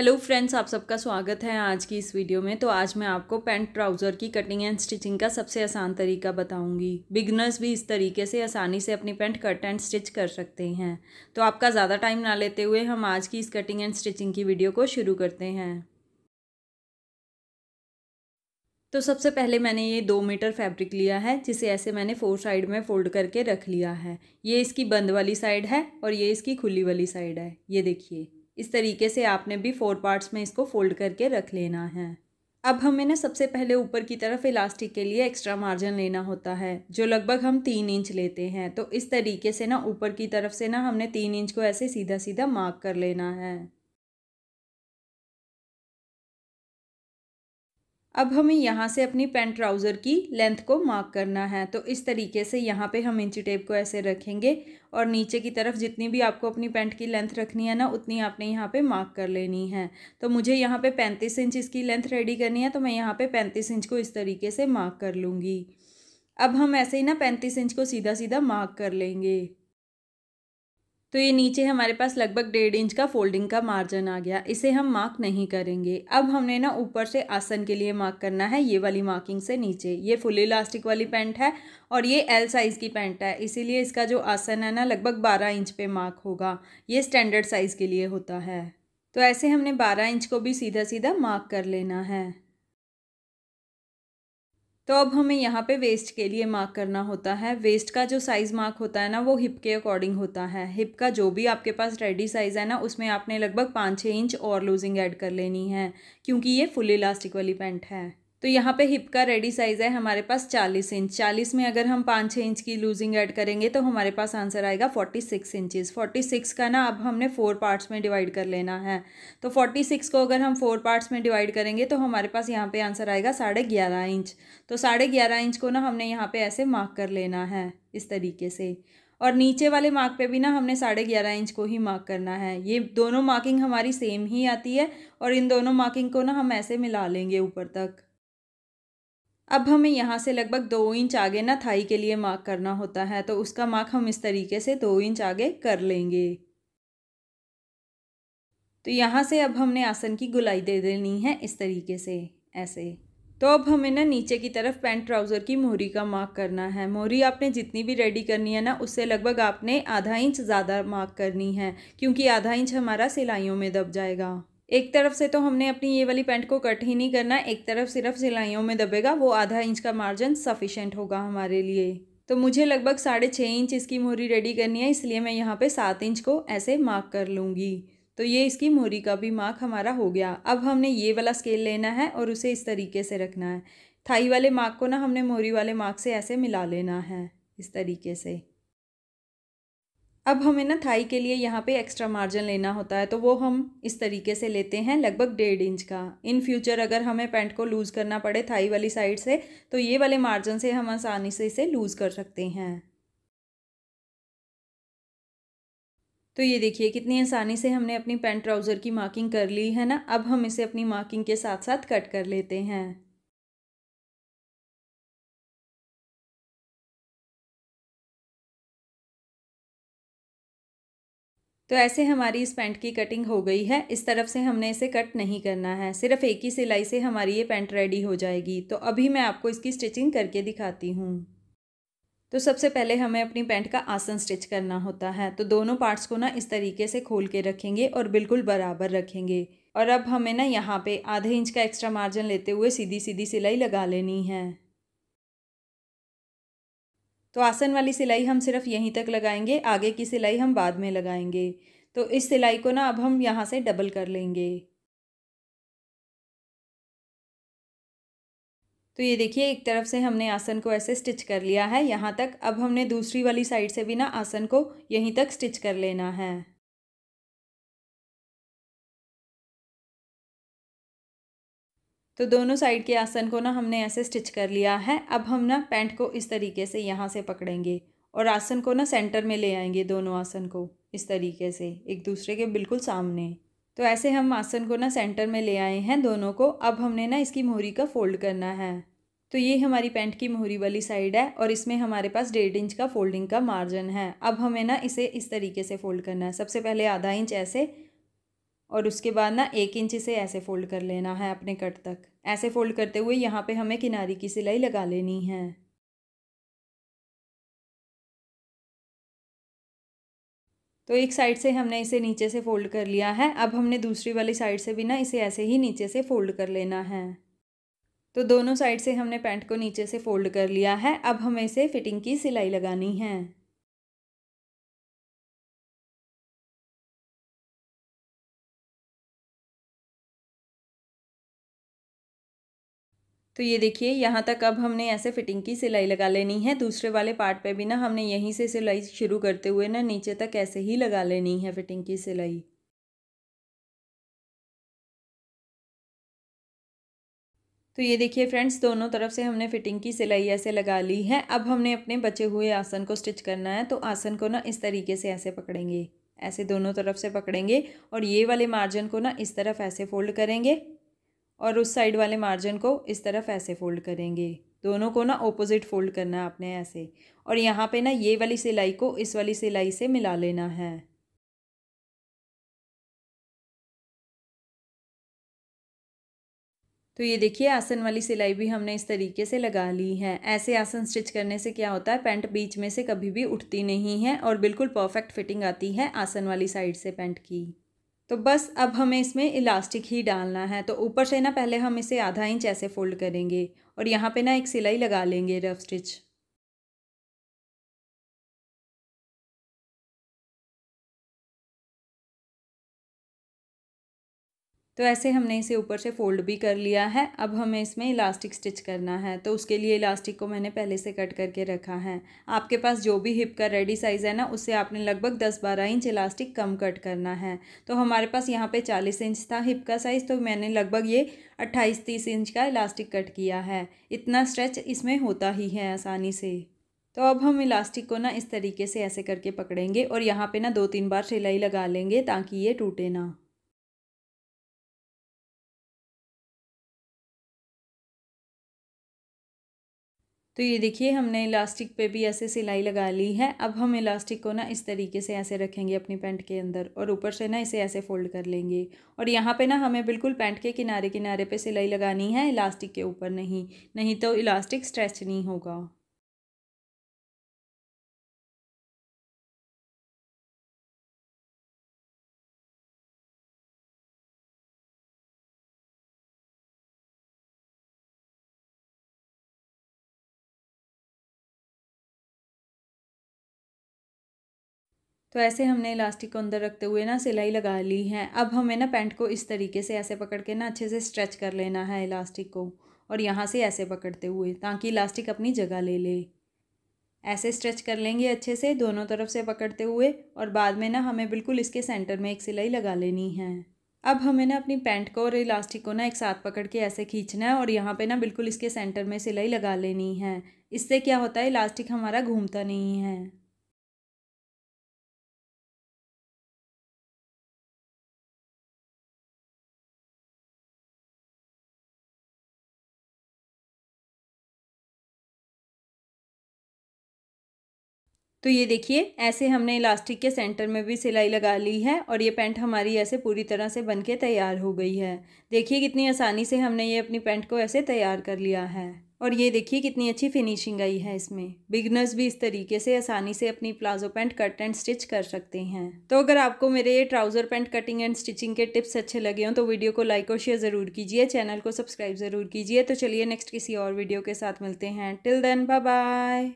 hello friends आप सबका स्वागत है आज की इस वीडियो में तो आज मैं आपको पैंट ट्राउज़र की कटिंग एंड स्टिचिंग का सबसे आसान तरीका बताऊंगी बिगनर्स भी इस तरीके से आसानी से अपनी पैंट कट एंड स्टिच कर सकते हैं तो आपका ज़्यादा टाइम ना लेते हुए हम आज की इस कटिंग एंड स्टिचिंग की वीडियो को शुरू करते हैं तो सबसे पहले मैंने ये दो मीटर फैब्रिक लिया है जिसे ऐसे मैंने फोर साइड में फ़ोल्ड करके रख लिया है ये इसकी बंद वाली साइड है और ये इसकी खुली वाली साइड है ये देखिए इस तरीके से आपने भी फोर पार्ट्स में इसको फोल्ड करके रख लेना है अब हमें ना सबसे पहले ऊपर की तरफ इलास्टिक के लिए एक्स्ट्रा मार्जिन लेना होता है जो लगभग हम तीन इंच लेते हैं तो इस तरीके से ना ऊपर की तरफ से ना हमने तीन इंच को ऐसे सीधा सीधा मार्क कर लेना है अब हमें यहाँ से अपनी पेंट ट्राउज़र की लेंथ को मार्क करना है तो इस तरीके से यहाँ पे हम इंची टेप को ऐसे रखेंगे और नीचे की तरफ जितनी भी आपको अपनी पेंट की लेंथ रखनी है ना उतनी आपने यहाँ पे मार्क कर लेनी है तो मुझे यहाँ पे पैंतीस इंच इसकी लेंथ रेडी करनी है तो मैं यहाँ पे पैंतीस इंच को इस तरीके से मार्क कर लूँगी अब हम ऐसे ही ना पैंतीस इंच को सीधा सीधा मार्क कर लेंगे तो ये नीचे हमारे पास लगभग डेढ़ इंच का फोल्डिंग का मार्जिन आ गया इसे हम मार्क नहीं करेंगे अब हमने ना ऊपर से आसन के लिए मार्क करना है ये वाली मार्किंग से नीचे ये फुल इलास्टिक वाली पैंट है और ये एल साइज़ की पैंट है इसीलिए इसका जो आसन है ना लगभग बारह इंच पे मार्क होगा ये स्टैंडर्ड साइज़ के लिए होता है तो ऐसे हमने बारह इंच को भी सीधा सीधा मार्क कर लेना है तो अब हमें यहाँ पे वेस्ट के लिए मार्क करना होता है वेस्ट का जो साइज़ मार्क होता है ना वो हिप के अकॉर्डिंग होता है हिप का जो भी आपके पास रेडी साइज़ है ना उसमें आपने लगभग पाँच छः इंच और लूजिंग ऐड कर लेनी है क्योंकि ये फुल इलास्टिक वाली पैंट है तो यहाँ पे हिप का रेडी साइज़ है हमारे पास चालीस इंच चालीस में अगर हम पाँच छः इंच की लूजिंग ऐड करेंगे तो हमारे पास आंसर आएगा forty six inches forty six का ना अब हमने फोर पार्ट्स में डिवाइड कर लेना है तो फोर्टी सिक्स को अगर हम फोर पार्ट्स में डिवाइड करेंगे तो हमारे पास यहाँ पे आंसर आएगा साढ़े ग्यारह इंच तो साढ़े ग्यारह इंच को ना हमने यहाँ पर ऐसे मार्क कर लेना है इस तरीके से और नीचे वाले मार्क पे भी ना हमने साढ़े ग्यारह इंच को ही मार्क करना है ये दोनों मार्किंग हमारी सेम ही आती है और इन दोनों मार्किंग को ना हम ऐसे मिला लेंगे ऊपर तक अब हमें यहाँ से लगभग दो इंच आगे ना थाई के लिए मार्क करना होता है तो उसका मार्क हम इस तरीके से दो इंच आगे कर लेंगे तो यहाँ से अब हमने आसन की गुलाई दे देनी है इस तरीके से ऐसे तो अब हमें ना नीचे की तरफ पैंट ट्राउज़र की मोहरी का मार्क करना है मोहरी आपने जितनी भी रेडी करनी है ना उससे लगभग आपने आधा इंच ज़्यादा मार्क करनी है क्योंकि आधा इंच हमारा सिलाइयों में दब जाएगा एक तरफ से तो हमने अपनी ये वाली पैंट को कट ही नहीं करना एक तरफ सिर्फ सिलाइयों में दबेगा वो आधा इंच का मार्जिन सफिशेंट होगा हमारे लिए तो मुझे लगभग साढ़े छः इंच इसकी मोहरी रेडी करनी है इसलिए मैं यहाँ पे सात इंच को ऐसे मार्क कर लूँगी तो ये इसकी मोहरी का भी मार्क हमारा हो गया अब हमने ये वाला स्केल लेना है और उसे इस तरीके से रखना है थाई वाले मार्क को ना हमने मोहरी वाले मार्क से ऐसे मिला लेना है इस तरीके से अब हमें ना थाई के लिए यहाँ पे एक्स्ट्रा मार्जिन लेना होता है तो वो हम इस तरीके से लेते हैं लगभग डेढ़ इंच का इन फ्यूचर अगर हमें पैंट को लूज़ करना पड़े थाई वाली साइड से तो ये वाले मार्जिन से हम आसानी से इसे लूज़ कर सकते हैं तो ये देखिए कितनी आसानी से हमने अपनी पैंट ट्राउज़र की मार्किंग कर ली है ना अब हम इसे अपनी मार्किंग के साथ साथ कट कर लेते हैं तो ऐसे हमारी इस पैंट की कटिंग हो गई है इस तरफ से हमने इसे कट नहीं करना है सिर्फ एक ही सिलाई से हमारी ये पैंट रेडी हो जाएगी तो अभी मैं आपको इसकी स्टिचिंग करके दिखाती हूँ तो सबसे पहले हमें अपनी पैंट का आसन स्टिच करना होता है तो दोनों पार्ट्स को ना इस तरीके से खोल के रखेंगे और बिल्कुल बराबर रखेंगे और अब हमें ना यहाँ पे आधे इंच का एक्स्ट्रा मार्जिन लेते हुए सीधी सीधी सिलाई लगा लेनी है तो आसन वाली सिलाई हम सिर्फ यहीं तक लगाएंगे आगे की सिलाई हम बाद में लगाएंगे तो इस सिलाई को ना अब हम यहाँ से डबल कर लेंगे तो ये देखिए एक तरफ से हमने आसन को ऐसे स्टिच कर लिया है यहाँ तक अब हमने दूसरी वाली साइड से भी ना आसन को यहीं तक स्टिच कर लेना है तो दोनों साइड के आसन को ना हमने ऐसे स्टिच कर लिया है अब हम ना पैंट को इस तरीके से यहाँ से पकड़ेंगे और आसन को ना सेंटर में ले आएंगे दोनों आसन को इस तरीके से एक दूसरे के बिल्कुल सामने तो ऐसे हम आसन को ना सेंटर में ले आए हैं दोनों को अब हमने ना इसकी मोहरी का फोल्ड करना है तो ये हमारी पैंट की मोहरी वाली साइड है और इसमें हमारे पास डेढ़ इंच का फोल्डिंग का मार्जिन है अब हमें ना इसे इस तरीके से फोल्ड करना है सबसे पहले आधा इंच ऐसे और उसके बाद ना एक इंच से ऐसे फ़ोल्ड कर लेना है अपने कट तक ऐसे फ़ोल्ड करते हुए यहाँ पे हमें किनारी की सिलाई लगा लेनी है तो एक साइड से हमने इसे नीचे से फ़ोल्ड कर लिया है अब हमने दूसरी वाली साइड से भी ना इसे ऐसे ही नीचे से फ़ोल्ड कर लेना है तो दोनों साइड से हमने पैंट को नीचे से फ़ोल्ड कर लिया है अब हमें इसे फ़िटिंग की सिलाई लगानी है तो ये देखिए यहाँ तक अब हमने ऐसे फिटिंग की सिलाई लगा लेनी है दूसरे वाले पार्ट पे भी ना हमने यहीं से सिलाई शुरू करते हुए ना नीचे तक ऐसे ही लगा लेनी है फिटिंग की सिलाई तो ये देखिए फ्रेंड्स दोनों तरफ से हमने फिटिंग की सिलाई ऐसे लगा ली है अब हमने अपने बचे हुए आसन को स्टिच करना है तो आसन को ना इस तरीके से ऐसे पकड़ेंगे ऐसे दोनों तरफ से पकड़ेंगे और ये वाले मार्जिन को ना इस तरफ ऐसे फोल्ड करेंगे और उस साइड वाले मार्जिन को इस तरफ ऐसे फोल्ड करेंगे दोनों को ना ऑपोजिट फोल्ड करना है आपने ऐसे और यहाँ पे ना ये वाली सिलाई को इस वाली सिलाई से मिला लेना है तो ये देखिए आसन वाली सिलाई भी हमने इस तरीके से लगा ली है ऐसे आसन स्टिच करने से क्या होता है पैंट बीच में से कभी भी उठती नहीं है और बिल्कुल परफेक्ट फिटिंग आती है आसन वाली साइड से पैंट की तो बस अब हमें इसमें इलास्टिक ही डालना है तो ऊपर से ना पहले हम इसे आधा इंच ऐसे फोल्ड करेंगे और यहाँ पे ना एक सिलाई लगा लेंगे रफ स्टिच तो ऐसे हमने इसे ऊपर से फोल्ड भी कर लिया है अब हमें इसमें इलास्टिक स्टिच करना है तो उसके लिए इलास्टिक को मैंने पहले से कट करके रखा है आपके पास जो भी हिप का रेडी साइज़ है ना उससे आपने लगभग दस बारह इंच इलास्टिक कम कट करना है तो हमारे पास यहाँ पे चालीस इंच था हिप का साइज़ तो मैंने लगभग ये अट्ठाईस तीस इंच का इलास्टिक कट किया है इतना स्ट्रेच इसमें होता ही है आसानी से तो अब हम इलास्टिक को ना इस तरीके से ऐसे करके पकड़ेंगे और यहाँ पर ना दो तीन बार सिलाई लगा लेंगे ताकि ये टूटे ना तो ये देखिए हमने इलास्टिक पे भी ऐसे सिलाई लगा ली है अब हम इलास्टिक को ना इस तरीके से ऐसे रखेंगे अपनी पैंट के अंदर और ऊपर से ना इसे ऐसे फोल्ड कर लेंगे और यहाँ पे ना हमें बिल्कुल पैंट के किनारे किनारे पे सिलाई लगानी है इलास्टिक के ऊपर नहीं नहीं तो इलास्टिक स्ट्रेच नहीं होगा तो ऐसे हमने इलास्टिक को अंदर रखते हुए ना सिलाई लगा ली है अब हमें ना पैंट को इस तरीके से ऐसे पकड़ के ना अच्छे से स्ट्रेच कर लेना है इलास्टिक को और यहाँ से ऐसे पकड़ते हुए ताकि इलास्टिक अपनी जगह ले ले ऐसे स्ट्रेच कर लेंगे अच्छे से दोनों तरफ से पकड़ते हुए और बाद में ना हमें बिल्कुल इसके सेंटर में एक सिलाई लगा लेनी है अब हमें ना अपनी पैंट को और इलास्टिक को ना एक साथ पकड़ के ऐसे खींचना है और यहाँ पे ना बिल्कुल इसके सेंटर में सिलाई लगा लेनी है इससे क्या होता है इलास्टिक हमारा घूमता नहीं है तो ये देखिए ऐसे हमने इलास्टिक के सेंटर में भी सिलाई लगा ली है और ये पैंट हमारी ऐसे पूरी तरह से बन के तैयार हो गई है देखिए कितनी आसानी से हमने ये अपनी पैंट को ऐसे तैयार कर लिया है और ये देखिए कितनी अच्छी फिनिशिंग आई है इसमें बिगनर्स भी इस तरीके से आसानी से अपनी palazzo pant cut and stitch कर सकते हैं तो अगर आपको मेरे ये trouser pant cutting and stitching के टिप्स अच्छे लगे हों तो वीडियो को लाइक और शेयर ज़रूर कीजिए चैनल को सब्सक्राइब ज़रूर कीजिए तो चलिए नेक्स्ट किसी और वीडियो के साथ मिलते हैं टिल देन बाय